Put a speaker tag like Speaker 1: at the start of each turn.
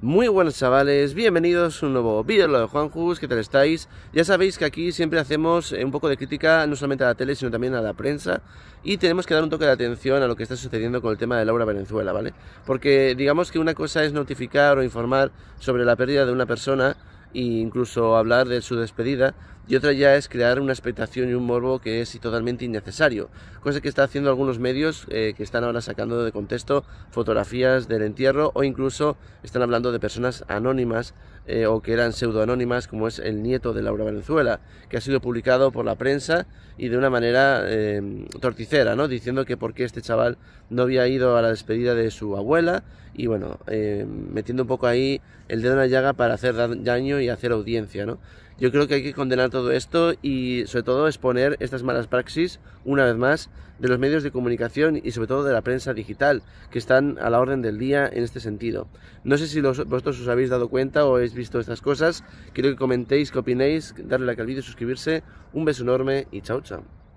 Speaker 1: Muy buenos chavales, bienvenidos a un nuevo vídeo de Juanjus, ¿qué tal estáis? Ya sabéis que aquí siempre hacemos eh, un poco de crítica no solamente a la tele sino también a la prensa y tenemos que dar un toque de atención a lo que está sucediendo con el tema de Laura Venezuela, ¿vale? Porque digamos que una cosa es notificar o informar sobre la pérdida de una persona e incluso hablar de su despedida y otra ya es crear una expectación y un morbo que es totalmente innecesario, cosa que están haciendo algunos medios eh, que están ahora sacando de contexto fotografías del entierro o incluso están hablando de personas anónimas eh, o que eran pseudoanónimas, como es el nieto de Laura Valenzuela, que ha sido publicado por la prensa y de una manera em, torticera, ¿no? diciendo que por qué este chaval no había ido a la despedida de su abuela y bueno, em, metiendo un poco ahí el dedo en la llaga para hacer daño y hacer audiencia. ¿no? Yo creo que hay que condenar todo esto y sobre todo exponer estas malas praxis, una vez más, de los medios de comunicación y sobre todo de la prensa digital, que están a la orden del día en este sentido. No sé si vosotros os habéis dado cuenta o habéis visto estas cosas. Quiero que comentéis, que opinéis, darle like al vídeo, suscribirse. Un beso enorme y chao, chao.